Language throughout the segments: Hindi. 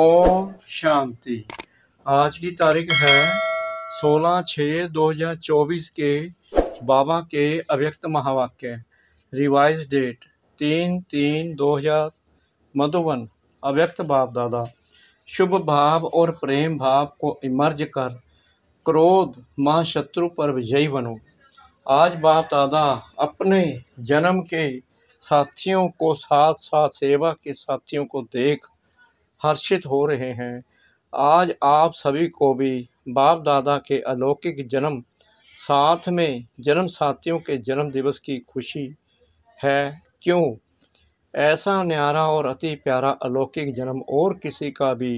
ओम शांति आज की तारीख है 16 छः 2024 के बाबा के अव्यक्त महावाक्य रिवाइज डेट तीन तीन दो हजार मधुवन अव्यक्त बाप दादा शुभ भाव और प्रेम भाव को इमर्ज कर क्रोध महाशत्रु पर विजयी बनो आज बाप दादा अपने जन्म के साथियों को साथ साथ सेवा के साथियों को देख हर्षित हो रहे हैं आज आप सभी को भी बाप दादा के अलौकिक जन्म साथ में जन्म साथियों के जन्म दिवस की खुशी है क्यों ऐसा न्यारा और अति प्यारा अलौकिक जन्म और किसी का भी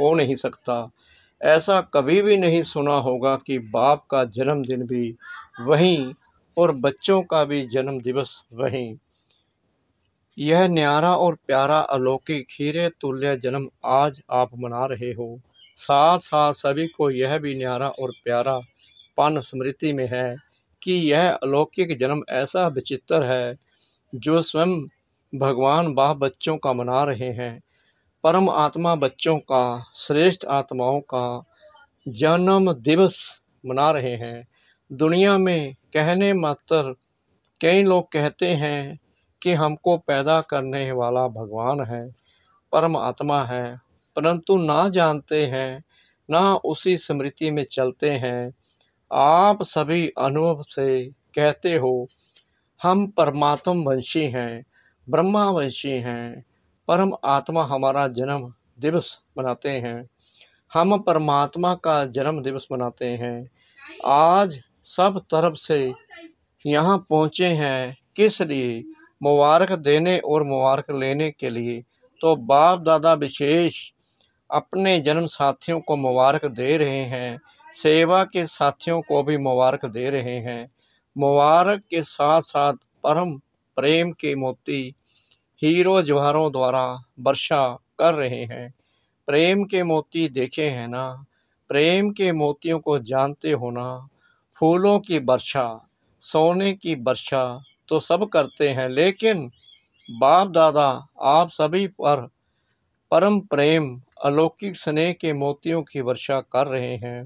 हो नहीं सकता ऐसा कभी भी नहीं सुना होगा कि बाप का जन्मदिन भी वहीं और बच्चों का भी जन्म दिवस वहीं यह न्यारा और प्यारा अलौकिक हीरे तुल्य जन्म आज आप मना रहे हो साथ साथ सभी को यह भी न्यारा और प्यारा पन स्मृति में है कि यह अलौकिक जन्म ऐसा विचित्र है जो स्वयं भगवान बाह बच्चों का मना रहे हैं परम आत्मा बच्चों का श्रेष्ठ आत्माओं का जन्म दिवस मना रहे हैं दुनिया में कहने मात्र कई लोग कहते हैं कि हमको पैदा करने वाला भगवान है परमात्मा है परंतु ना जानते हैं ना उसी स्मृति में चलते हैं आप सभी अनुभव से कहते हो हम परमात्म वंशी हैं ब्रह्मा वंशी हैं परम आत्मा हमारा जन्म दिवस मनाते हैं हम परमात्मा का जन्म दिवस मनाते हैं आज सब तरफ से यहाँ पहुँचे हैं किस लिए मुबारक देने और मुबारक लेने के लिए तो बाप दादा विशेष अपने जन्म साथियों को मुबारक दे रहे हैं सेवा के साथियों को भी मुबारक दे रहे हैं मुबारक के साथ साथ परम प्रेम के मोती हीरो जवारों द्वारा वर्षा कर रहे हैं प्रेम के मोती देखे हैं ना प्रेम के मोतियों को जानते हो ना फूलों की वर्षा सोने की वर्षा तो सब करते हैं लेकिन बाप दादा आप सभी पर परम प्रेम अलौकिक स्नेह के मोतियों की वर्षा कर रहे हैं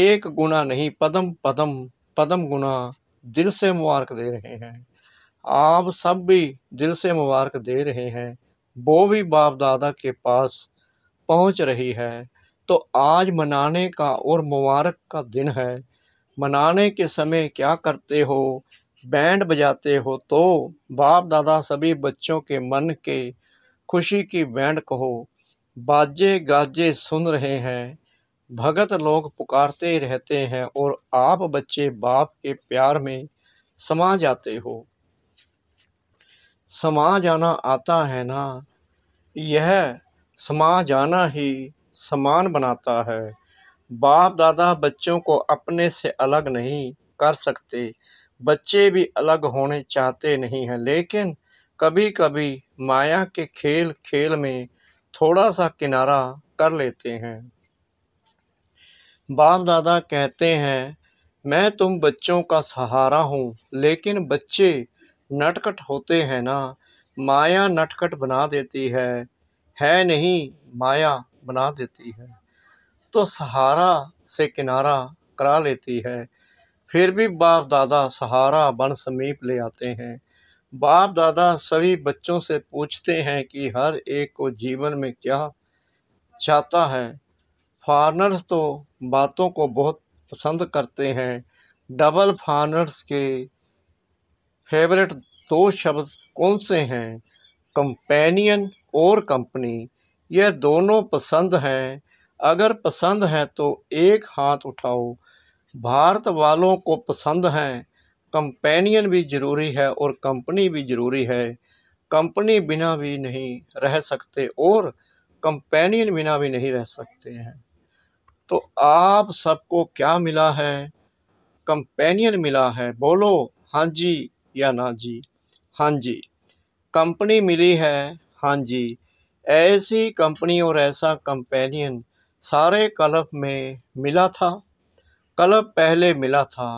एक गुना नहीं पदम पदम पदम गुना दिल से मुबारक दे रहे हैं आप सब भी दिल से मुबारक दे रहे हैं वो भी बाप दादा के पास पहुंच रही है तो आज मनाने का और मुबारक का दिन है मनाने के समय क्या करते हो बैंड बजाते हो तो बाप दादा सभी बच्चों के मन के खुशी की बैंड कहो बाजे गाजे सुन रहे हैं भगत लोग पुकारते रहते हैं और आप बच्चे बाप के प्यार में समा जाते हो समा जाना आता है ना यह समा जाना ही समान बनाता है बाप दादा बच्चों को अपने से अलग नहीं कर सकते बच्चे भी अलग होने चाहते नहीं हैं लेकिन कभी कभी माया के खेल खेल में थोड़ा सा किनारा कर लेते हैं बाप दादा कहते हैं मैं तुम बच्चों का सहारा हूँ लेकिन बच्चे नटकट होते हैं ना माया नटकट बना देती है है नहीं माया बना देती है तो सहारा से किनारा करा लेती है फिर भी बाप दादा सहारा बन समीप ले आते हैं बाप दादा सभी बच्चों से पूछते हैं कि हर एक को जीवन में क्या चाहता है फार्नर्स तो बातों को बहुत पसंद करते हैं डबल फार्नर्स के फेवरेट दो शब्द कौन से हैं कंपेनियन और कंपनी यह दोनों पसंद हैं अगर पसंद हैं तो एक हाथ उठाओ भारत वालों को पसंद हैं कंपेनियन भी ज़रूरी है और कंपनी भी ज़रूरी है कंपनी बिना भी नहीं रह सकते और कंपेनियन बिना भी नहीं रह सकते हैं तो आप सबको क्या मिला है कंपेनियन मिला है बोलो हाँ जी या ना जी हाँ जी कंपनी मिली है हाँ जी ऐसी कंपनी और ऐसा कंपेनियन सारे कल्प में मिला था क्लब पहले मिला था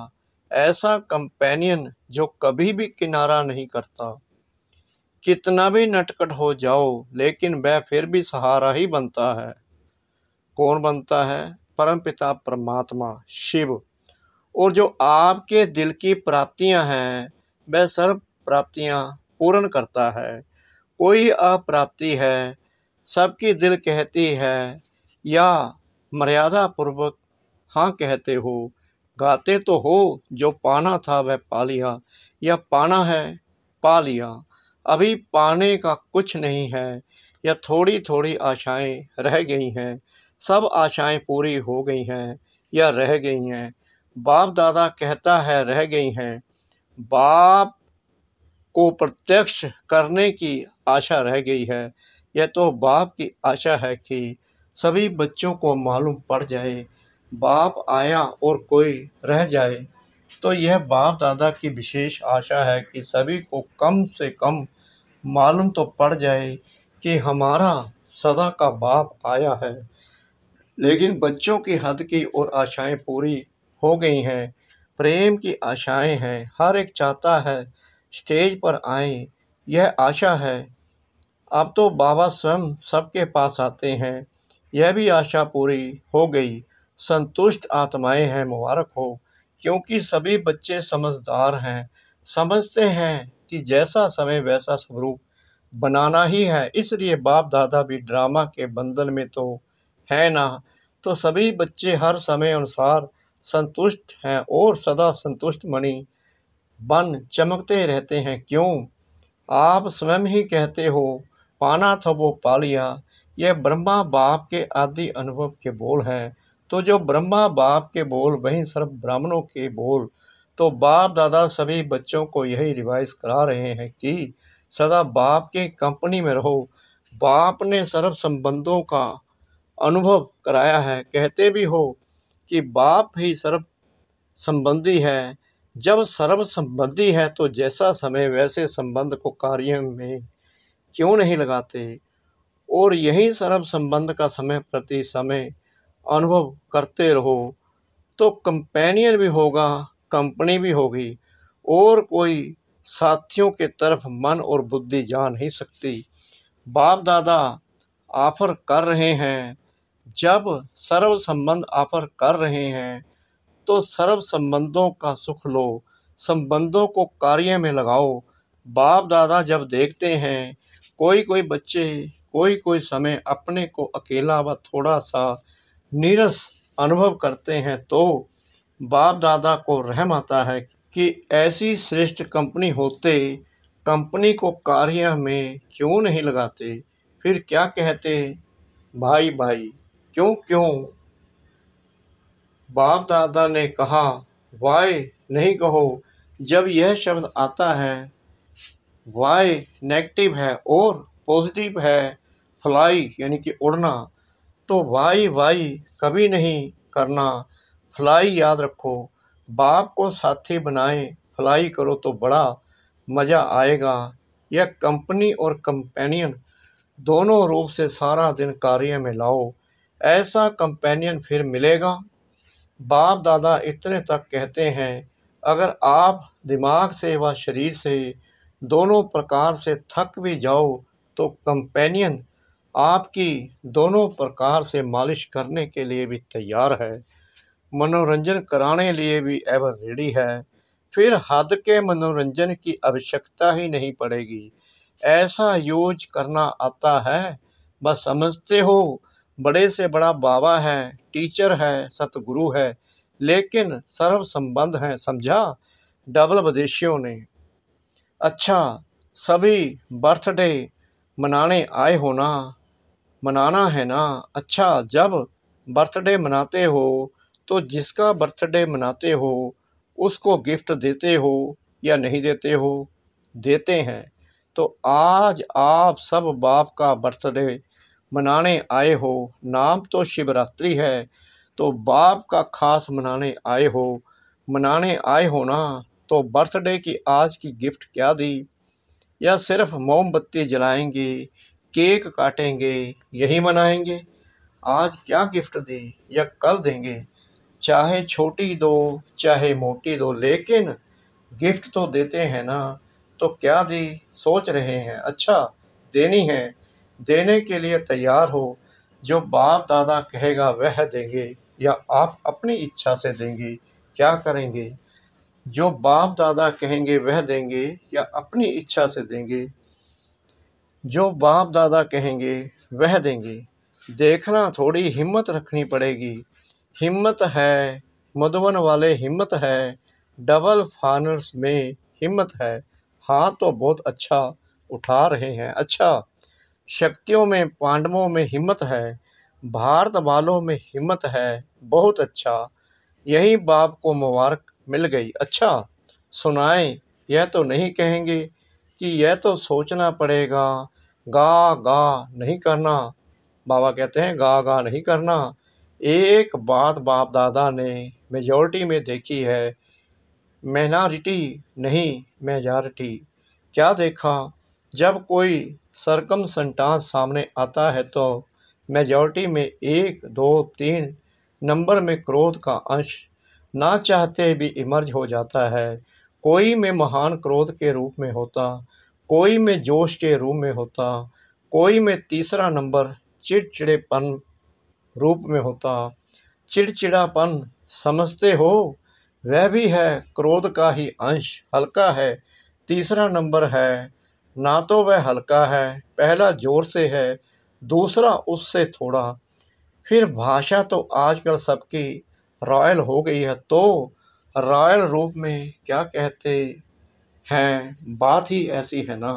ऐसा कंपेनियन जो कभी भी किनारा नहीं करता कितना भी नटकट हो जाओ लेकिन वह फिर भी सहारा ही बनता है कौन बनता है परमपिता परमात्मा शिव और जो आपके दिल की प्राप्तियां हैं वह सर्व प्राप्तियां पूर्ण करता है कोई अप्राप्ति है सबकी दिल कहती है या मर्यादा पूर्वक हाँ कहते हो गाते तो हो जो पाना था वह पा लिया या पाना है पा लिया अभी पाने का कुछ नहीं है या थोड़ी थोड़ी आशाएं रह गई हैं सब आशाएं पूरी हो गई हैं या रह गई हैं बाप दादा कहता है रह गई हैं बाप को प्रत्यक्ष करने की आशा रह गई है यह तो बाप की आशा है कि सभी बच्चों को मालूम पड़ जाए बाप आया और कोई रह जाए तो यह बाप दादा की विशेष आशा है कि सभी को कम से कम मालूम तो पड़ जाए कि हमारा सदा का बाप आया है लेकिन बच्चों की हद की और आशाएं पूरी हो गई हैं प्रेम की आशाएं हैं हर एक चाहता है स्टेज पर आए यह आशा है अब तो बाबा स्वयं सबके पास आते हैं यह भी आशा पूरी हो गई संतुष्ट आत्माएं हैं मुबारक हो क्योंकि सभी बच्चे समझदार हैं समझते हैं कि जैसा समय वैसा स्वरूप बनाना ही है इसलिए बाप दादा भी ड्रामा के बंधन में तो है ना तो सभी बच्चे हर समय अनुसार संतुष्ट हैं और सदा संतुष्ट मणि बन चमकते रहते हैं क्यों आप स्वयं ही कहते हो पाना था वो पा लिया यह ब्रह्मा बाप के आदि अनुभव के बोल हैं तो जो ब्रह्मा बाप के बोल वहीं सर्व ब्राह्मणों के बोल तो बाप दादा सभी बच्चों को यही रिवाइज करा रहे हैं कि सदा बाप के कंपनी में रहो बाप ने सर्व संबंधों का अनुभव कराया है कहते भी हो कि बाप ही सर्व संबंधी है जब सर्व संबंधी है तो जैसा समय वैसे संबंध को कार्य में क्यों नहीं लगाते और यही सर्व संबंध का समय प्रति समय अनुभव करते रहो तो कंपेनियन भी होगा कंपनी भी होगी और कोई साथियों के तरफ मन और बुद्धि जा नहीं सकती बाप दादा ऑफर कर रहे हैं जब सर्व संबंध ऑफर कर रहे हैं तो सर्व संबंधों का सुख लो संबंधों को कार्य में लगाओ बाप दादा जब देखते हैं कोई कोई बच्चे कोई कोई समय अपने को अकेला व थोड़ा सा नीरस अनुभव करते हैं तो बाप दादा को रहम आता है कि ऐसी श्रेष्ठ कंपनी होते कंपनी को कार्य में क्यों नहीं लगाते फिर क्या कहते भाई भाई क्यों क्यों बाप दादा ने कहा वाय नहीं कहो जब यह शब्द आता है वाय नेगेटिव है और पॉजिटिव है फ्लाई यानी कि उड़ना तो वाई वाई कभी नहीं करना फ्लाई याद रखो बाप को साथी बनाएं फ्लाई करो तो बड़ा मज़ा आएगा यह कंपनी और कंपेनियन दोनों रूप से सारा दिन कार्य में लाओ ऐसा कंपेनियन फिर मिलेगा बाप दादा इतने तक कहते हैं अगर आप दिमाग से व शरीर से दोनों प्रकार से थक भी जाओ तो कंपेनियन आपकी दोनों प्रकार से मालिश करने के लिए भी तैयार है मनोरंजन कराने लिए भी एवर रेडी है फिर हद के मनोरंजन की आवश्यकता ही नहीं पड़ेगी ऐसा यूज करना आता है बस समझते हो बड़े से बड़ा बाबा है टीचर है सतगुरु है लेकिन सर्व संबंध है समझा डबल विदेशियों ने अच्छा सभी बर्थडे मनाने आए होना मनाना है ना अच्छा जब बर्थडे मनाते हो तो जिसका बर्थडे मनाते हो उसको गिफ्ट देते हो या नहीं देते हो देते हैं तो आज आप सब बाप का बर्थडे मनाने आए हो नाम तो शिवरात्रि है तो बाप का खास मनाने आए हो मनाने आए हो ना तो बर्थडे की आज की गिफ्ट क्या दी या सिर्फ मोमबत्ती जलाएंगे केक काटेंगे यही मनाएंगे आज क्या गिफ्ट दी या कल देंगे चाहे छोटी दो चाहे मोटी दो लेकिन गिफ्ट तो देते हैं ना तो क्या दी सोच रहे हैं अच्छा देनी है देने के लिए तैयार हो जो बाप दादा कहेगा वह देंगे या आप अपनी इच्छा से देंगे क्या करेंगे जो बाप दादा कहेंगे वह देंगे या अपनी इच्छा से देंगे जो बाप दादा कहेंगे वह देंगे देखना थोड़ी हिम्मत रखनी पड़ेगी हिम्मत है मधुबन वाले हिम्मत है डबल फानर्स में हिम्मत है हाथ तो बहुत अच्छा उठा रहे हैं अच्छा शक्तियों में पांडवों में हिम्मत है भारत वालों में हिम्मत है बहुत अच्छा यही बाप को मुबारक मिल गई अच्छा सुनाए यह तो नहीं कहेंगे कि यह तो सोचना पड़ेगा गा गा नहीं करना बाबा कहते हैं गा गा नहीं करना एक बात बाप दादा ने मेजॉरिटी में देखी है मैनारिटी नहीं मेजॉरिटी क्या देखा जब कोई सरकम संटास सामने आता है तो मेजॉरिटी में एक दो तीन नंबर में क्रोध का अंश ना चाहते भी इमर्ज हो जाता है कोई में महान क्रोध के रूप में होता कोई में जोश के रूप में होता कोई में तीसरा नंबर चिड़चिड़ेपन रूप में होता चिड़चिड़ापन समझते हो वह भी है क्रोध का ही अंश हल्का है तीसरा नंबर है ना तो वह हल्का है पहला जोर से है दूसरा उससे थोड़ा फिर भाषा तो आजकल सबकी रॉयल हो गई है तो रॉयल रूप में क्या कहते हैं बात ही ऐसी है ना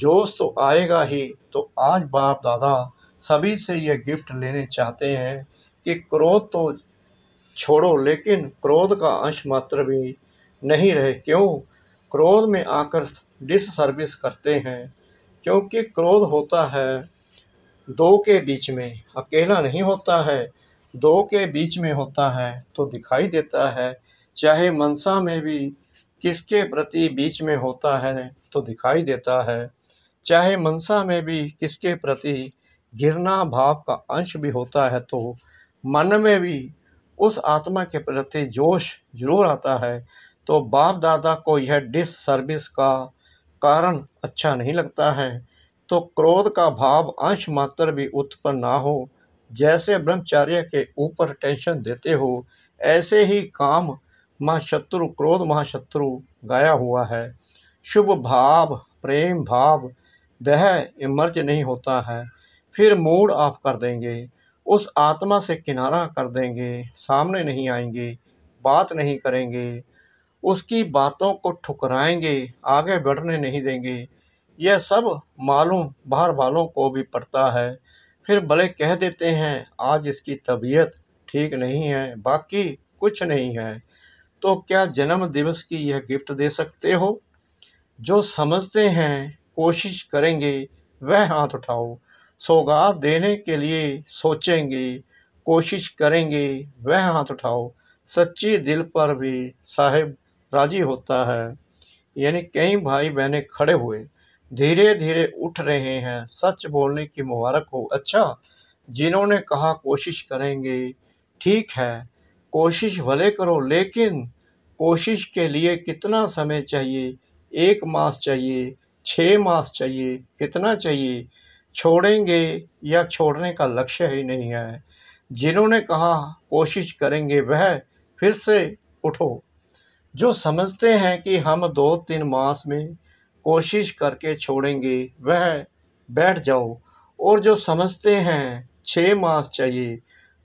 जोश तो आएगा ही तो आज बाप दादा सभी से ये गिफ्ट लेने चाहते हैं कि क्रोध तो छोड़ो लेकिन क्रोध का अंश मात्र भी नहीं रहे क्यों क्रोध में आकर डिस सर्विस करते हैं क्योंकि क्रोध होता है दो के बीच में अकेला नहीं होता है दो के बीच में होता है तो दिखाई देता है चाहे मनसा में भी किसके प्रति बीच में होता है तो दिखाई देता है चाहे मनसा में भी किसके प्रति गिरना भाव का अंश भी होता है तो मन में भी उस आत्मा के प्रति जोश जरूर आता है तो बाप दादा को यह डिस सर्विस का कारण अच्छा नहीं लगता है तो क्रोध का भाव अंश मात्र भी उत्पन्न ना हो जैसे ब्रह्मचार्य के ऊपर टेंशन देते हो ऐसे ही काम महाशत्रु क्रोध महाशत्रु गाया हुआ है शुभ भाव प्रेम भाव वह इमर्ज नहीं होता है फिर मूड ऑफ कर देंगे उस आत्मा से किनारा कर देंगे सामने नहीं आएंगे बात नहीं करेंगे उसकी बातों को ठुकराएंगे आगे बढ़ने नहीं देंगे यह सब मालूम बाहर वालों को भी पड़ता है फिर भले कह देते हैं आज इसकी तबीयत ठीक नहीं है बाकी कुछ नहीं है तो क्या जन्म दिवस की यह गिफ्ट दे सकते हो जो समझते हैं कोशिश करेंगे वह हाथ उठाओ सौगात देने के लिए सोचेंगे कोशिश करेंगे वह हाथ उठाओ सच्चे दिल पर भी साहेब राजी होता है यानी कई भाई बहनें खड़े हुए धीरे धीरे उठ रहे हैं सच बोलने की मुबारक हो अच्छा जिन्होंने कहा कोशिश करेंगे ठीक है कोशिश भले करो लेकिन कोशिश के लिए कितना समय चाहिए एक मास चाहिए छः मास चाहिए कितना चाहिए छोड़ेंगे या छोड़ने का लक्ष्य ही नहीं है जिन्होंने कहा कोशिश करेंगे वह फिर से उठो जो समझते हैं कि हम दो तीन मास में कोशिश करके छोड़ेंगे वह बैठ जाओ और जो समझते हैं छः मास चाहिए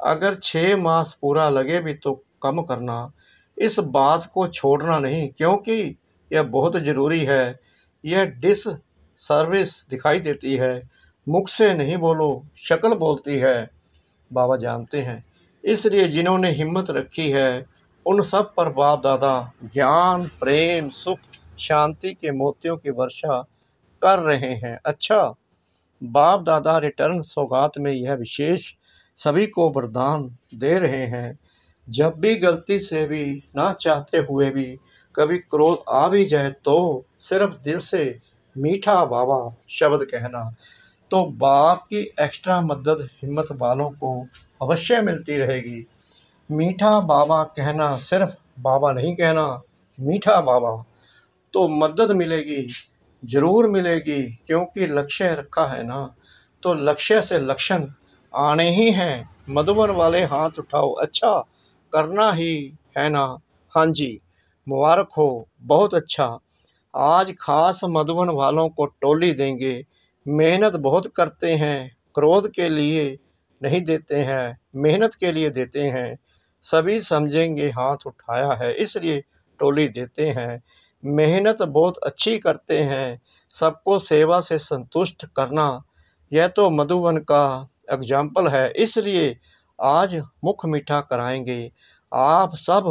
अगर छः मास पूरा लगे भी तो कम करना इस बात को छोड़ना नहीं क्योंकि यह बहुत ज़रूरी है यह डिस सर्विस दिखाई देती है मुख से नहीं बोलो शक्ल बोलती है बाबा जानते हैं इसलिए जिन्होंने हिम्मत रखी है उन सब पर बाप दादा ज्ञान प्रेम सुख शांति के मोतियों की वर्षा कर रहे हैं अच्छा बाप दादा रिटर्न सौगात में यह विशेष सभी को वरदान दे रहे हैं जब भी गलती से भी ना चाहते हुए भी कभी क्रोध आ भी जाए तो सिर्फ दिल से मीठा बाबा शब्द कहना तो बाप की एक्स्ट्रा मदद हिम्मत वालों को अवश्य मिलती रहेगी मीठा बाबा कहना सिर्फ बाबा नहीं कहना मीठा बाबा तो मदद मिलेगी ज़रूर मिलेगी क्योंकि लक्ष्य रखा है ना तो लक्ष्य से लक्षण आने ही हैं मधुबन वाले हाथ उठाओ अच्छा करना ही है ना हाँ जी मुबारक हो बहुत अच्छा आज खास मधुबन वालों को टोली देंगे मेहनत बहुत करते हैं क्रोध के लिए नहीं देते हैं मेहनत के लिए देते हैं सभी समझेंगे हाथ उठाया है इसलिए टोली देते हैं मेहनत बहुत अच्छी करते हैं सबको सेवा से संतुष्ट करना यह तो मधुबन का एग्जाम्पल है इसलिए आज मुख मीठा कराएंगे आप सब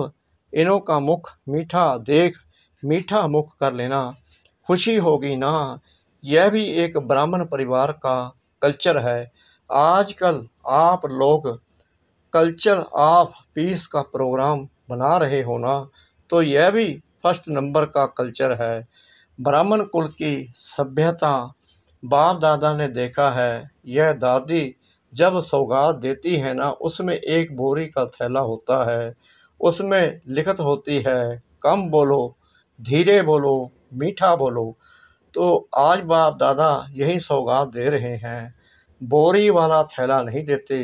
इनों का मुख मीठा देख मीठा मुख कर लेना खुशी होगी ना यह भी एक ब्राह्मण परिवार का कल्चर है आजकल आप लोग कल्चर ऑफ पीस का प्रोग्राम बना रहे हो ना तो यह भी फर्स्ट नंबर का कल्चर है ब्राह्मण कुल की सभ्यता बाप दादा ने देखा है यह दादी जब सौगात देती है ना उसमें एक बोरी का थैला होता है उसमें लिखत होती है कम बोलो धीरे बोलो मीठा बोलो तो आज बाप दादा यही सौगात दे रहे हैं बोरी वाला थैला नहीं देते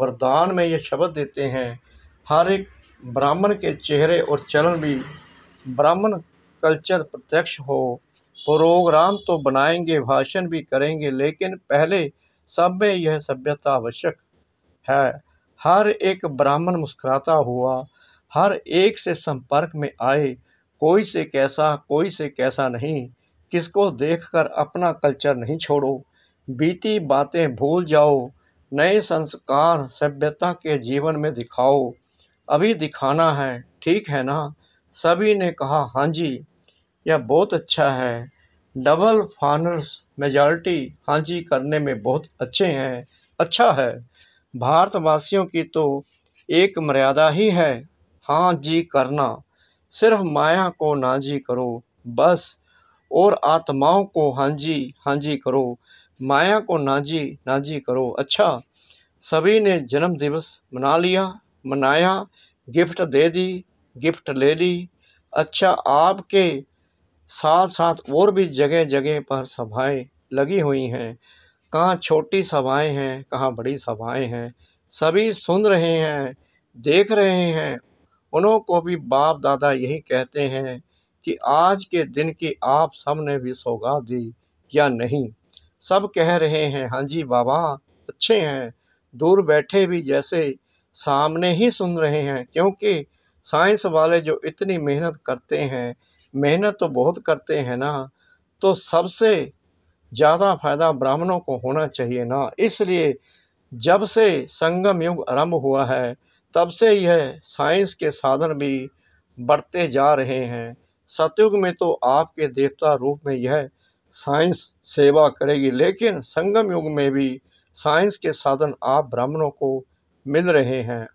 वरदान में ये शब्द देते हैं हर एक ब्राह्मण के चेहरे और चलन भी ब्राह्मण कल्चर प्रत्यक्ष हो प्रोग्राम तो बनाएंगे भाषण भी करेंगे लेकिन पहले सब में यह सभ्यता आवश्यक है हर एक ब्राह्मण मुस्कुराता हुआ हर एक से संपर्क में आए कोई से कैसा कोई से कैसा नहीं किसको देखकर अपना कल्चर नहीं छोड़ो बीती बातें भूल जाओ नए संस्कार सभ्यता के जीवन में दिखाओ अभी दिखाना है ठीक है ना सभी ने कहा हाँ जी यह बहुत अच्छा है डबल फॉन्स मेजॉरिटी हासिल करने में बहुत अच्छे हैं अच्छा है भारतवासियों की तो एक मर्यादा ही है हाँ जी करना सिर्फ माया को ना जी करो बस और आत्माओं को हाँ जी हाँ जी करो माया को ना जी ना जी करो अच्छा सभी ने जन्म दिवस मना लिया मनाया गिफ्ट दे दी गिफ्ट ले ली अच्छा आपके साथ साथ और भी जगह जगह पर सभाएं लगी हुई हैं कहाँ छोटी सभाएं हैं कहाँ बड़ी सभाएं हैं सभी सुन रहे हैं देख रहे हैं उनको को भी बाप दादा यही कहते हैं कि आज के दिन की आप सब ने भी सौगा दी या नहीं सब कह रहे हैं हाँ जी बाबा अच्छे हैं दूर बैठे भी जैसे सामने ही सुन रहे हैं क्योंकि साइंस वाले जो इतनी मेहनत करते हैं मेहनत तो बहुत करते हैं ना तो सबसे ज़्यादा फायदा ब्राह्मणों को होना चाहिए ना इसलिए जब से संगम युग आरंभ हुआ है तब से यह साइंस के साधन भी बढ़ते जा रहे हैं सतयुग में तो आपके देवता रूप में यह साइंस सेवा करेगी लेकिन संगम युग में भी साइंस के साधन आप ब्राह्मणों को मिल रहे हैं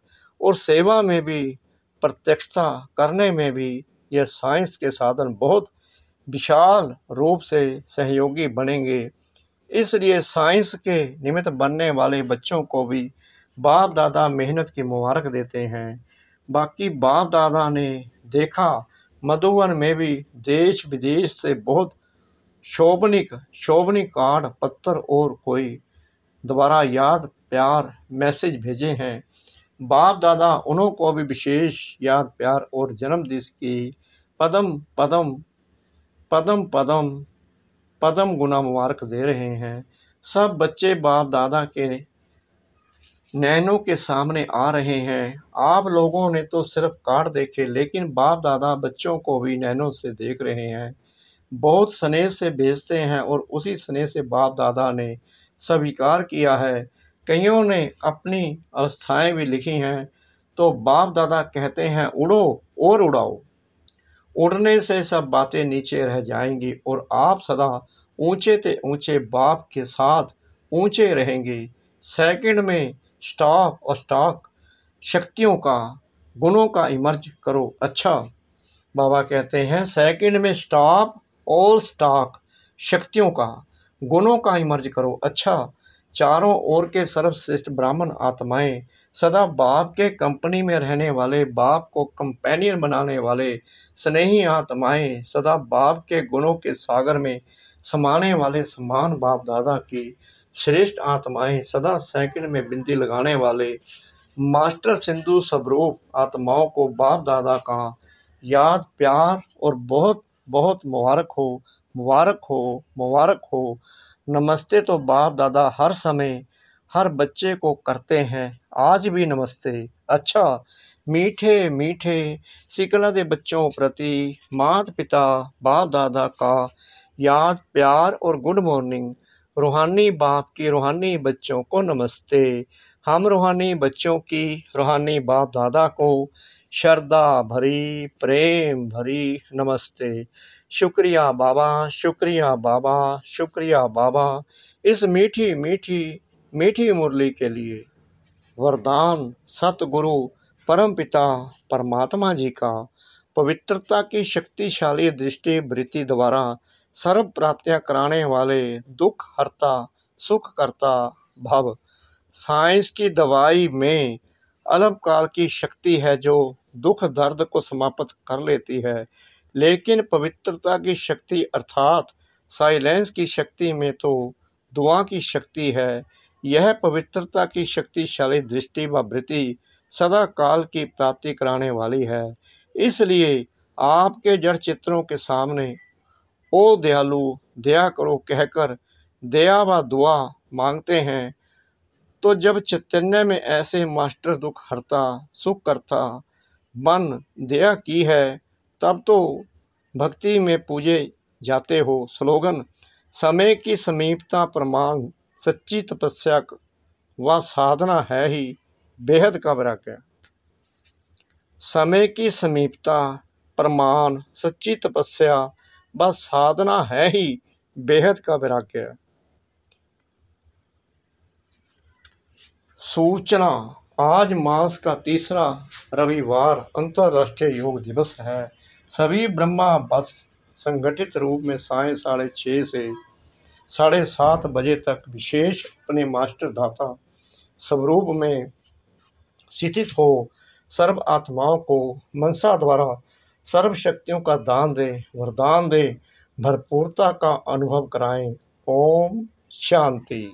और सेवा में भी प्रत्यक्षता करने में भी यह साइंस के साधन बहुत विशाल रूप से सहयोगी बनेंगे इसलिए साइंस के निमित्त बनने वाले बच्चों को भी बाप दादा मेहनत की मुबारक देते हैं बाकी बाप दादा ने देखा मधुबन में भी देश विदेश से बहुत शोभनिक शोभनिक कार्ड पत्थर और कोई दोबारा याद प्यार मैसेज भेजे हैं बाप दादा उन्हों को भी विशेष याद प्यार और जन्मदिन की पदम पदम पदम पदम पदम गुना मुबारक दे रहे हैं सब बच्चे बाप दादा के नैनों के सामने आ रहे हैं आप लोगों ने तो सिर्फ कार्ड देखे लेकिन बाप दादा बच्चों को भी नैनों से देख रहे हैं बहुत स्नेह से भेजते हैं और उसी स्नेह से बाप दादा ने स्वीकार किया है कईयों ने अपनी अवस्थाएं भी लिखी हैं तो बाप दादा कहते हैं उड़ो और उड़ाओ उड़ने से सब बातें नीचे रह जाएंगी और आप सदा ऊंचे ते ऊंचे बाप के साथ ऊंचे रहेंगे सेकंड में स्टॉक और स्टॉक शक्तियों का गुणों का इमर्ज करो अच्छा बाबा कहते हैं सेकंड में स्टॉप और स्टॉक शक्तियों का गुणों का इमर्ज करो अच्छा चारों ओर के सर्वश्रेष्ठ ब्राह्मण आत्माएं सदा बाप के कंपनी में रहने वाले बाप को कंपेनियन बनाने वाले स्नेही आत्माएं सदा बाप के गुणों के सागर में समाने वाले समान बाप दादा की श्रेष्ठ आत्माएं सदा सैकड़ में बिंदी लगाने वाले मास्टर सिंधु स्वरूप आत्माओं को बाप दादा का याद प्यार और बहुत बहुत मुबारक हो मुबारक हो मुबारक हो नमस्ते तो बाप दादा हर समय हर बच्चे को करते हैं आज भी नमस्ते अच्छा मीठे मीठे सिकला के बच्चों प्रति मात पिता बाप दादा का याद प्यार और गुड मॉर्निंग रूहानी बाप की रूहानी बच्चों को नमस्ते हम रूहानी बच्चों की रूहानी बाप दादा को श्रद्धा भरी प्रेम भरी नमस्ते शुक्रिया बाबा शुक्रिया बाबा शुक्रिया बाबा इस मीठी मीठी मीठी मुरली के लिए वरदान सतगुरु परमपिता परमात्मा जी का पवित्रता की शक्तिशाली दृष्टि वृत्ति द्वारा सर्व प्राप्तियां कराने वाले दुख हरता सुख करता भव साइंस की दवाई में अलम काल की शक्ति है जो दुख दर्द को समाप्त कर लेती है लेकिन पवित्रता की शक्ति अर्थात साइलेंस की शक्ति में तो दुआ की शक्ति है यह पवित्रता की शक्तिशाली दृष्टि व वृत्ति सदा काल की प्राप्ति कराने वाली है इसलिए आपके जड़ चित्रों के सामने ओ दयालु दया करो कहकर दया व दुआ मांगते हैं तो जब चैतन्य में ऐसे मास्टर दुख हरता सुख करता मन दया की है तब तो भक्ति में पूजे जाते हो स्लोगन समय की समीपता प्रमाण सच्ची तपस्या व साधना है ही बेहद का क्या समय की समीपता प्रमाण सच्ची तपस्या व साधना है ही बेहद का वैराग्य है सूचना आज मास का तीसरा रविवार अंतर्राष्ट्रीय योग दिवस है सभी ब्रह्मा बस संगठित रूप में साय साढ़े छः से साढ़े सात बजे तक विशेष अपने मास्टर दाता स्वरूप में स्थित हो सर्व आत्माओं को मनसा द्वारा सर्व शक्तियों का दान दे वरदान दे भरपूरता का अनुभव कराएं ओम शांति